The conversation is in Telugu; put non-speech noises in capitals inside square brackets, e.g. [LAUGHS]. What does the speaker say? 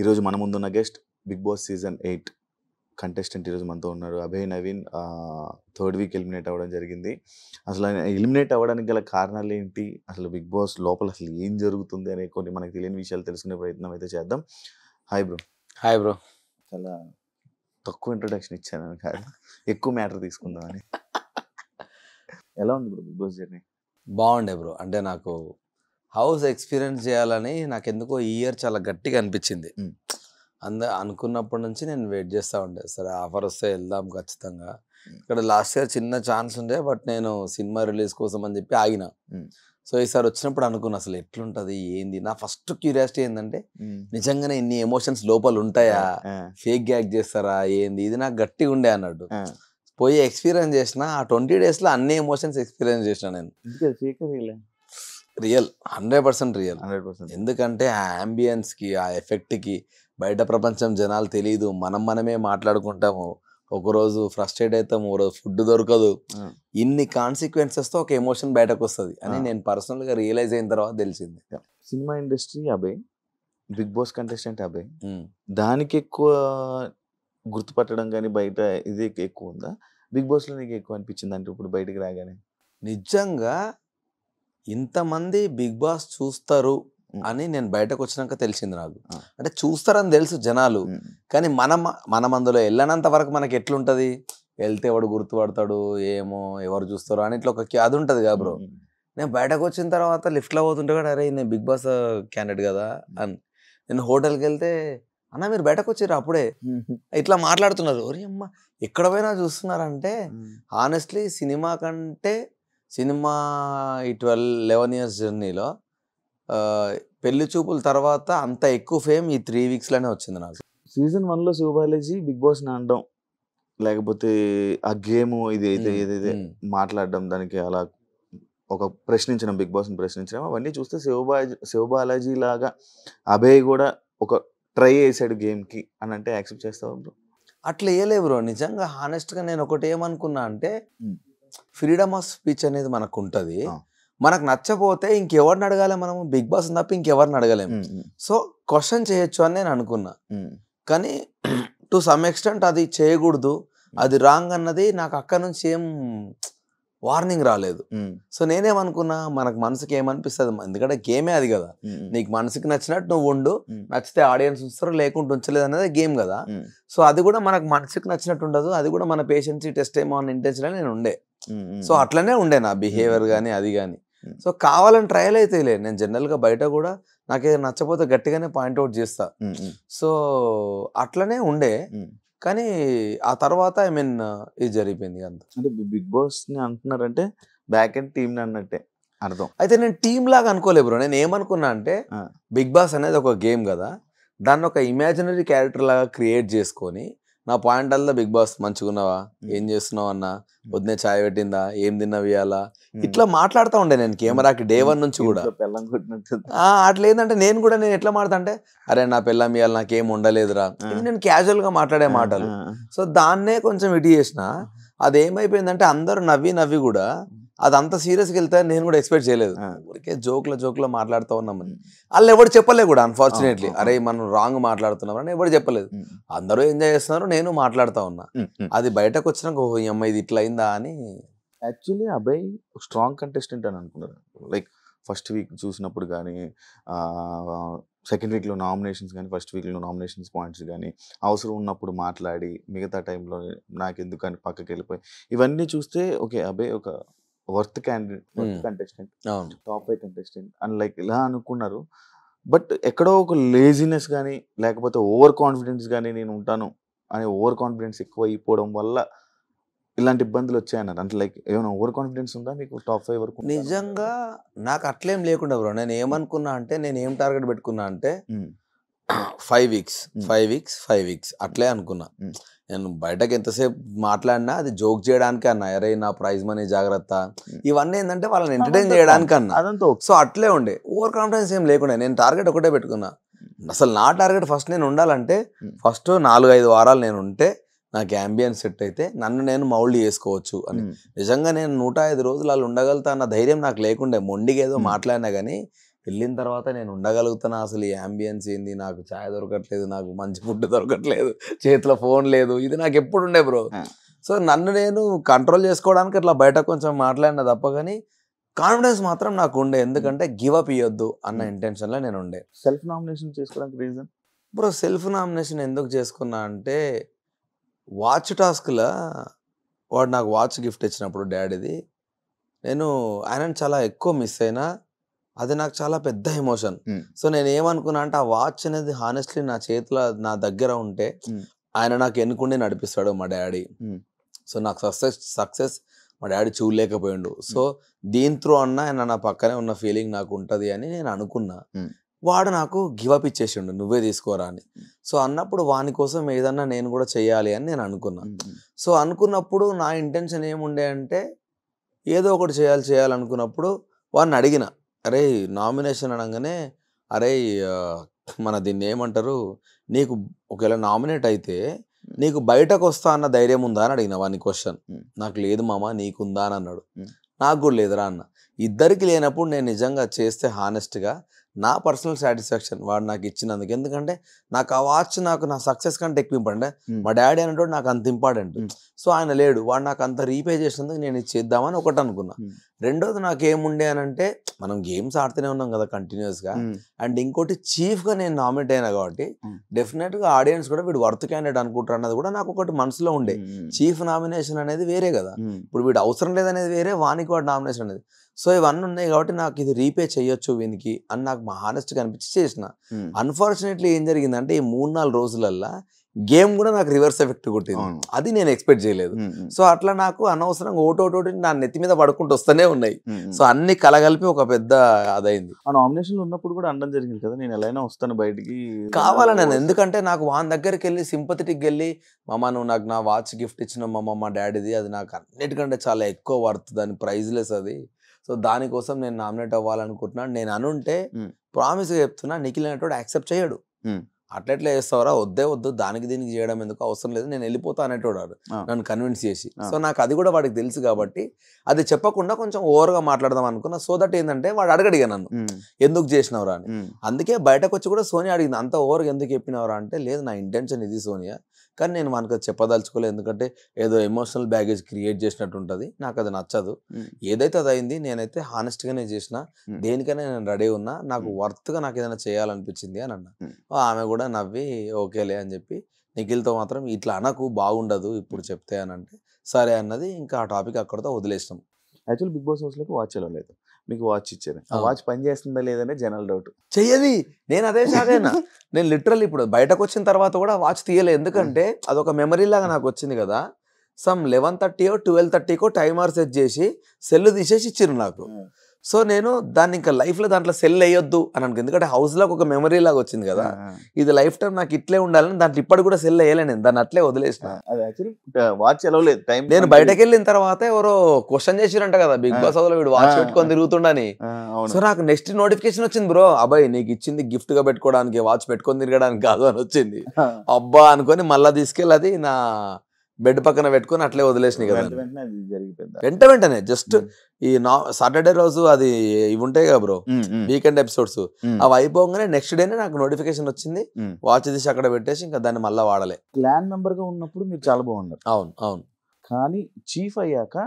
ఈరోజు మన ముందున్న guest Bigg Boss season eight contestant ఈరోజు మనతో ఉన్నారు Abhay Naveen third week eliminate అవ్వడం జరిగింది అసలు ఆయన ఎలిమినేట్ అవ్వడానికి గల కారణాలు ఏంటి అసలు బిగ్ బాస్ లోపల అసలు ఏం జరుగుతుంది అనే కొన్ని మనకు తెలియని విషయాలు తెలుసుకునే ప్రయత్నం అయితే చేద్దాం హాయ్ బ్రో హాయ్ బ్రో చాలా తక్కువ ఇంట్రొడక్షన్ ఇచ్చాను కాదు ఎక్కువ మ్యాటర్ తీసుకుందామని [LAUGHS] ఎలా ఉంది బ్రో బిగ్ బాస్ జర్నీ బాగుండే బ్రో అంటే నాకు హౌస్ ఎక్స్పీరియన్స్ చేయాలని నాకు ఎందుకో ఈ ఇయర్ చాలా గట్టిగా అనిపించింది అంద అనుకున్నప్పటి నుంచి నేను వెయిట్ చేస్తూ ఉండే సరే ఆఫర్ వస్తే వెళ్దాం ఖచ్చితంగా ఇక్కడ లాస్ట్ ఇయర్ చిన్న ఛాన్స్ ఉండే బట్ నేను సినిమా రిలీజ్ కోసం అని చెప్పి ఆగిన సో ఈసారి వచ్చినప్పుడు అనుకున్నా అసలు ఎట్లుంటది ఏంది నా ఫస్ట్ క్యూరియాసిటీ ఏంటంటే నిజంగానే ఇన్ని ఎమోషన్స్ లోపల ఉంటాయా ఫేక్ గ్యాక్ చేస్తారా ఏంది ఇది నాకు గట్టిగా ఉండే అన్నట్టు పోయి ఎక్స్పీరియన్స్ చేసిన ఆ ట్వంటీ డేస్లో అన్ని ఎమోషన్స్ ఎక్స్పీరియన్స్ చేసిన నేను real hundred percent real hundred percent ఎందుకంటే ఆ అంబియన్స్కి ఆ ఎఫెక్ట్కి బయట ప్రపంచం జనాలు తెలియదు మనం మనమే మాట్లాడుకుంటాము ఒకరోజు ఫ్రస్ట్రేట్ అవుతాము ఒకరోజు ఫుడ్ దొరకదు ఇన్ని కాన్సిక్వెన్సెస్తో ఒక ఎమోషన్ బయటకు వస్తుంది అని నేను పర్సనల్గా రియలైజ్ అయిన తర్వాత తెలిసింది సినిమా ఇండస్ట్రీ అబే బిగ్ బాస్ కంటెస్టెంట్ అబే దానికి ఎక్కువ గుర్తుపట్టడం కానీ బయట ఇది ఎక్కువ ఉందా బిగ్ బాస్లో నీకు ఎక్కువ అనిపించింది అంటే ఇప్పుడు బయటకు రాగానే నిజంగా ఇంతమంది బిగ్ బాస్ చూస్తారు అని నేను బయటకు వచ్చినాక తెలిసింది నాకు అంటే చూస్తారని తెలుసు జనాలు కానీ మనం మనం అందులో వెళ్ళనంత వరకు మనకి ఎట్లుంటుంది వెళ్తే ఎవడు గుర్తుపడతాడు ఏమో ఎవరు చూస్తారు అని ఇట్లా ఒక అది ఉంటుంది కదా బ్రో నేను బయటకు వచ్చిన తర్వాత లిఫ్ట్లో పోతుంటే కూడా అరే నేను బిగ్ బాస్ క్యాండిడేట్ కదా అని నేను హోటల్కి వెళ్తే అన్న మీరు బయటకు వచ్చారు అప్పుడే ఇట్లా మాట్లాడుతున్నారు ఓరి అమ్మ ఎక్కడ పోయినా చూస్తున్నారంటే ఆనెస్ట్లీ సినిమా కంటే సినిమా ఈ ట్వెల్వ్ లెవెన్ ఇయర్స్ జర్నీలో పెళ్లి చూపుల తర్వాత అంత ఎక్కువ ఫేమ్ ఈ త్రీ వీక్స్లోనే వచ్చింది నాకు సీజన్ వన్లో శివబాలాజీ బిగ్ బాస్ అనడం లేకపోతే ఆ గేమ్ ఇది అయితే ఏదైతే మాట్లాడడం దానికి అలా ఒక ప్రశ్నించడం బిగ్ బాస్ని ప్రశ్నించడం అవన్నీ చూస్తే శివబా శివబాలాజీ లాగా అభయ్ కూడా ఒక ట్రై చేశాడు గేమ్కి అని అంటే యాక్సెప్ట్ చేస్తావు బ్రో అట్లా వేయలేవు బ్రో నిజంగా హానెస్ట్గా నేను ఒకటి ఏమనుకున్నా అంటే ఫ్రీడమ్ ఆఫ్ స్పీచ్ అనేది మనకు ఉంటుంది మనకు నచ్చపోతే ఇంకెవరిని అడగాలి మనం బిగ్ బాస్ తప్ప ఇంకెవరిని అడగలేము సో క్వశ్చన్ చేయొచ్చు అని నేను అనుకున్నా కానీ టు సమ్ ఎక్స్టెంట్ అది చేయకూడదు అది రాంగ్ అన్నది నాకు అక్కడ నుంచి ఏం వార్నింగ్ రాలేదు సో నేనేమనుకున్నా మనకు మనసుకి ఏమనిపిస్తుంది ఎందుకంటే గేమే అది కదా నీకు మనసుకి నచ్చినట్టు నువ్వు ఉండు నచ్చితే ఆడియన్స్ ఉంచారు లేకుంటే ఉంచలేదు అనేది గేమ్ కదా సో అది కూడా మనకు మనసుకి నచ్చినట్టు ఉండదు అది కూడా మన పేషెన్సీ టెస్ట్ ఏమో అని ఇంటెన్షన్ నేను ఉండే సో అట్లనే ఉండే నా బిహేవియర్ కానీ అది కానీ సో కావాలని ట్రయల్ అయితే లేదు నేను జనరల్గా బయట కూడా నాకే నచ్చపోతే గట్టిగానే పాయింట్అవుట్ చేస్తా సో అట్లనే ఉండే కానీ ఆ తర్వాత ఐ మీన్ ఇది జరిగిపోయింది అంత అంటే బిగ్ బాస్ ని అంటున్నారంటే బ్యాక్ అండ్ టీమ్ అన్నట్టే అర్థం అయితే నేను టీమ్ లాగా అనుకోలే బ్రో నేను ఏమనుకున్నా అంటే బిగ్ బాస్ అనేది ఒక గేమ్ కదా దాన్ని ఒక ఇమాజినరీ క్యారెక్టర్ లాగా క్రియేట్ చేసుకొని నా పాయింట్ అల్లా బిగ్ బాస్ మంచిగున్నావా ఏం చేస్తున్నావు అన్న వద్దే ఛాయ్ పెట్టిందా ఏం తిన్నావు ఇవాళ ఇట్లా మాట్లాడుతూ ఉండే నేను కెమెరాకి డే వన్ నుంచి కూడా అట్లా ఏంటంటే నేను కూడా నేను ఎట్లా మాడతా అంటే అరే నా పిల్లం నాకు నాకేం ఉండలేదురా నేను క్యాజువల్గా మాట్లాడే మాటలు సో దాన్నే కొంచెం ఇటు చేసిన అదేమైపోయిందంటే అందరూ నవ్వి నవ్వి కూడా అది అంత సీరియస్గా వెళ్తే నేను కూడా ఎక్స్పెక్ట్ చేయలేదు ఊరికే జోక్ల జోక్లో మాట్లాడుతూ ఉన్నామని వాళ్ళు ఎవరు చెప్పలేదు కూడా అన్ఫార్చునేట్లీ అరే మనం రాంగ్ మాట్లాడుతున్నాం అని ఎవరు చెప్పలేదు అందరూ ఎంజాయ్ చేస్తున్నారు నేను మాట్లాడుతూ ఉన్నా అది బయటకు వచ్చినాక ఓహో ఈ అమ్మాయి ఇది ఇట్లా అయిందా అని యాక్చువల్లీ అబ్బాయి స్ట్రాంగ్ కంటెస్టెంట్ అని అనుకున్నారు లైక్ ఫస్ట్ వీక్ చూసినప్పుడు కానీ సెకండ్ వీక్లో నామినేషన్స్ కానీ ఫస్ట్ వీక్లో నామినేషన్స్ పాయింట్స్ కానీ అవసరం ఉన్నప్పుడు మాట్లాడి మిగతా టైంలో నాకు అని పక్కకి వెళ్ళిపోయి ఇవన్నీ చూస్తే ఓకే అబ్బాయి ఒక worth worth contestant top five contestant and like ఇలా అనుకున్నారు బట్ ఎక్కడో ఒక లేజినెస్ కానీ లేకపోతే ఓవర్ కాన్ఫిడెన్స్ కానీ నేను ఉంటాను అనే ఓవర్ కాన్ఫిడెన్స్ ఎక్కువ అయిపోవడం వల్ల ఇలాంటి ఇబ్బందులు వచ్చాయన్నారు అంటే లైక్ ఏమైనా ఓవర్ కాన్ఫిడెన్స్ ఉందా మీకు టాప్ ఫైవ్ వరకు నిజంగా నాకు అట్లేం లేకుండా బ్రో నేను ఏమనుకున్నా అంటే నేను ఏం టార్గెట్ పెట్టుకున్నా అంటే five weeks five weeks five weeks అట్లే అనుకున్నా hmm. నేను బయటకు ఎంతసేపు మాట్లాడినా అది జోక్ చేయడానికి అన్న అరే నా ప్రైజ్ మనీ జాగ్రత్త hmm. ఇవన్నీ ఏంటంటే వాళ్ళని ఎంటర్టైన్ చేయడానికి అన్న అదంతా సో అట్లే ఉండే ఓవర్ కాన్ఫిడెన్స్ ఏం లేకుండా నేను టార్గెట్ ఒకటే పెట్టుకున్నా hmm. అసలు నా టార్గెట్ ఫస్ట్ నేను ఉండాలంటే ఫస్ట్ నాలుగు ఐదు వారాలు నేను ఉంటే నాకు యాంబియన్స్ సెట్ అయితే నన్ను నేను మౌల్డ్ చేసుకోవచ్చు అని నిజంగా నేను నూట ఐదు రోజులు అలా ఉండగలుగుతా అన్న ధైర్యం నాకు లేకుండే మొండిగా ఏదో మాట్లాడినా కానీ వెళ్ళిన తర్వాత నేను ఉండగలుగుతాను అసలు ఈ అంబియన్స్ ఏంది నాకు ఛాయ్ దొరకట్లేదు నాకు మంచి ఫుడ్ దొరకట్లేదు చేతిలో ఫోన్ లేదు ఇది నాకు ఎప్పుడు ఉండే బ్రో సో నన్ను నేను కంట్రోల్ చేసుకోవడానికి అట్లా బయట కొంచెం మాట్లాడిన తప్ప కానీ కాన్ఫిడెన్స్ మాత్రం నాకు ఉండే hmm. ఎందుకంటే గివ్ అప్ ఇవ్వద్దు అన్న ఇంటెన్షన్లో hmm. నేను ఉండే సెల్ఫ్ నామినేషన్ చేసుకోవడానికి రీజన్ బ్రో సెల్ఫ్ నామినేషన్ ఎందుకు చేసుకున్నా అంటే వాచ్ టాస్క్లో వాడు నాకు వాచ్ గిఫ్ట్ ఇచ్చినప్పుడు డాడీది నేను ఆయన చాలా ఎక్కువ మిస్ అయినా అది నాకు చాలా పెద్ద ఎమోషన్ సో నేను ఏమనుకున్నా అంటే ఆ వాచ్ అనేది హానెస్ట్లీ నా చేతిలో నా దగ్గర ఉంటే ఆయన నాకు ఎన్నుకుండి నడిపిస్తాడు మా డాడీ సో నాకు సక్సెస్ సక్సెస్ మా డాడీ చూడలేకపోయిండు సో దీని త్రూ అన్న ఆయన నా పక్కనే ఉన్న ఫీలింగ్ నాకు ఉంటుంది అని నేను అనుకున్నా వాడు నాకు గివప్ ఇచ్చేసిండు నువ్వే తీసుకోరా అని సో అన్నప్పుడు వాని కోసం ఏదన్నా నేను కూడా చేయాలి అని నేను అనుకున్నా సో అనుకున్నప్పుడు నా ఇంటెన్షన్ ఏముండే అంటే ఏదో ఒకటి చేయాలి చేయాలనుకున్నప్పుడు వాడిని అడిగిన అరే నామినేషన్ అనగానే అరే మన దీన్ని ఏమంటారు నీకు ఒకవేళ నామినేట్ అయితే నీకు బయటకు వస్తా అన్న ధైర్యం ఉందా అని అడిగిన వాడిని క్వశ్చన్ నాకు లేదు మామ నీకుందా అని అన్నాడు నాకు కూడా లేదురా అన్న ఇద్దరికి లేనప్పుడు నేను నిజంగా చేస్తే హానెస్ట్గా నా పర్సనల్ సాటిస్ఫాక్షన్ వాడు నాకు ఇచ్చినందుకు ఎందుకంటే నాకు ఆ వాచ్ నాకు నా సక్సెస్ కంటే ఎక్కువ ఇంపార్టెంట్ మా డాడీ అనేటోడు నాకు అంత ఇంపార్టెంట్ సో ఆయన లేడు వాడు నాకు అంత రీపే చేసినందుకు నేను చేద్దామని ఒకటి అనుకున్నా రెండోది నాకు ఏముండే అని అంటే మనం గేమ్స్ ఆడుతూనే ఉన్నాం కదా కంటిన్యూస్గా అండ్ ఇంకోటి చీఫ్గా నేను నామినేట్ అయినా కాబట్టి డెఫినెట్గా ఆడియన్స్ కూడా వీడు వర్త్ క్యాండిడేట్ అనుకుంటారు అన్నది కూడా నాకు ఒకటి మనసులో ఉండే చీఫ్ నామినేషన్ అనేది వేరే కదా ఇప్పుడు వీడు అవసరం లేదనేది వేరే వానికి వాడు నామినేషన్ అనేది సో ఇవన్నీ ఉన్నాయి కాబట్టి నాకు ఇది రీపే చేయొచ్చు వీనికి అని నాకు మా హానెస్ట్గా అనిపించి చేసిన అన్ఫార్చునేట్లీ ఏం జరిగిందంటే ఈ మూడు నాలుగు రోజులల్లా గేమ్ కూడా నాకు రివర్స్ ఎఫెక్ట్ కొట్టింది అది నేను ఎక్స్పెక్ట్ చేయలేదు సో అట్లా నాకు అనవసరంగా ఓటోటోటి నా నెత్తి మీద పడుకుంటూ వస్తూనే ఉన్నాయి సో అన్ని కలగలిపి ఒక పెద్ద అదైంది ఆ నామినేషన్ ఉన్నప్పుడు కూడా అనడం జరిగింది కదా నేను ఎలా వస్తాను బయటికి కావాలని ఎందుకంటే నాకు వాని దగ్గరికి వెళ్ళి సింపథెటిక్ వెళ్ళి మా నువ్వు నాకు నా వాచ్ గిఫ్ట్ ఇచ్చిన మా మా డాడీది అది నాకు అన్నిటికంటే చాలా ఎక్కువ వర్త్ దాని ప్రైజ్లెస్ అది సో దానికోసం నేను నామినేట్ అవ్వాలనుకుంటున్నాను నేను అనుంటే ప్రామిస్గా చెప్తున్నా నిఖిల్ అనేటోడు యాక్సెప్ట్ చేయడు అట్లెట్లా చేస్తావరా వద్దే వద్దు దానికి దీనికి చేయడం ఎందుకు అవసరం లేదు నేను వెళ్ళిపోతా అనేటోడాడు నన్ను కన్విన్స్ చేసి సో నాకు అది కూడా వాడికి తెలుసు కాబట్టి అది చెప్పకుండా కొంచెం ఓవర్గా మాట్లాడదాం అనుకున్నా సో దట్ ఏంటంటే వాడు అడగడిగా నన్ను ఎందుకు చేసినవరా అని అందుకే బయటకు వచ్చి కూడా సోనియా అడిగింది అంత ఓవర్గా ఎందుకు చెప్పినవరా అంటే లేదు నా ఇంటెన్షన్ ఇది సోనియా కానీ నేను మనకు చెప్పదలుచుకోలేదు ఎందుకంటే ఏదో ఎమోషనల్ బ్యాగేజ్ క్రియేట్ చేసినట్టు ఉంటుంది నాకు అది నచ్చదు ఏదైతే అది అయింది నేనైతే హానెస్ట్గానే చేసిన దేనికైనా నేను రెడీ ఉన్నా నాకు వర్త్గా నాకు ఏదైనా చేయాలనిపించింది అని అన్న ఆమె కూడా కూడా నవ్వి ఓకేలే అని చెప్పి నిఖిల్తో మాత్రం ఇట్లా అనకు బాగుండదు ఇప్పుడు చెప్తే అని అంటే సరే అన్నది ఇంకా ఆ టాపిక్ అక్కడతో వదిలేసినాం యాక్చువల్ బిగ్ బాస్ హౌస్లోకి వాచ్ చేయడం లేదు మీకు వాచ్ ఇచ్చారు ఆ వాచ్ పనిచేస్తుందా లేదనే జనరల్ డౌట్ చెయ్యది నేను అదే షాకైనా నేను లిటరల్ ఇప్పుడు బయటకు వచ్చిన తర్వాత కూడా వాచ్ తీయలేదు ఎందుకంటే అదొక మెమరీ లాగా నాకు వచ్చింది కదా సమ్ లెవెన్ థర్టీయో ట్వెల్వ్ థర్టీకో టైమర్ సెట్ చేసి సెల్ తీసేసి ఇచ్చారు నాకు సో నేను దాన్ని ఇంకా లైఫ్లో దాంట్లో సెల్ అయ్యొద్దు అని అనుకో ఎందుకంటే హౌస్లోకి ఒక మెమరీ లాగా వచ్చింది కదా ఇది లైఫ్ టైం నాకు ఇట్లే ఉండాలని దాంట్లో ఇప్పటి కూడా సెల్ వేయలే నేను దాన్ని అట్లే వదిలేసిన వాచ్ ఎలవలేదు టైం నేను బయటకు వెళ్ళిన తర్వాత ఎవరో క్వశ్చన్ చేసిరంట కదా బిగ్ బాస్ హౌస్లో వీడు వాచ్ పెట్టుకొని తిరుగుతుండని సో నాకు నెక్స్ట్ నోటిఫికేషన్ వచ్చింది బ్రో అబ్బాయి నీకు ఇచ్చింది గిఫ్ట్ గా పెట్టుకోవడానికి వాచ్ పెట్టుకొని తిరగడానికి కాదు అని వచ్చింది అబ్బా అనుకొని మళ్ళీ తీసుకెళ్ళి అది నా బెడ్ పక్కన పెట్టుకుని అట్లే వదిలేసినాయి కదా వెంట వెంటనే జస్ట్ ఈ నా సాటర్డే రోజు అది ఇవి ఉంటాయి కదా బ్రో వీకెండ్ ఎపిసోడ్స్ అవి అయిపోగానే నెక్స్ట్ డేనే నాకు నోటిఫికేషన్ వచ్చింది వాచ్ తీసి అక్కడ పెట్టేసి ఇంకా దాన్ని మళ్ళీ వాడలే క్లాన్ మెంబర్ గా ఉన్నప్పుడు మీరు చాలా బాగుండదు అవును అవును కానీ చీఫ్ అయ్యాక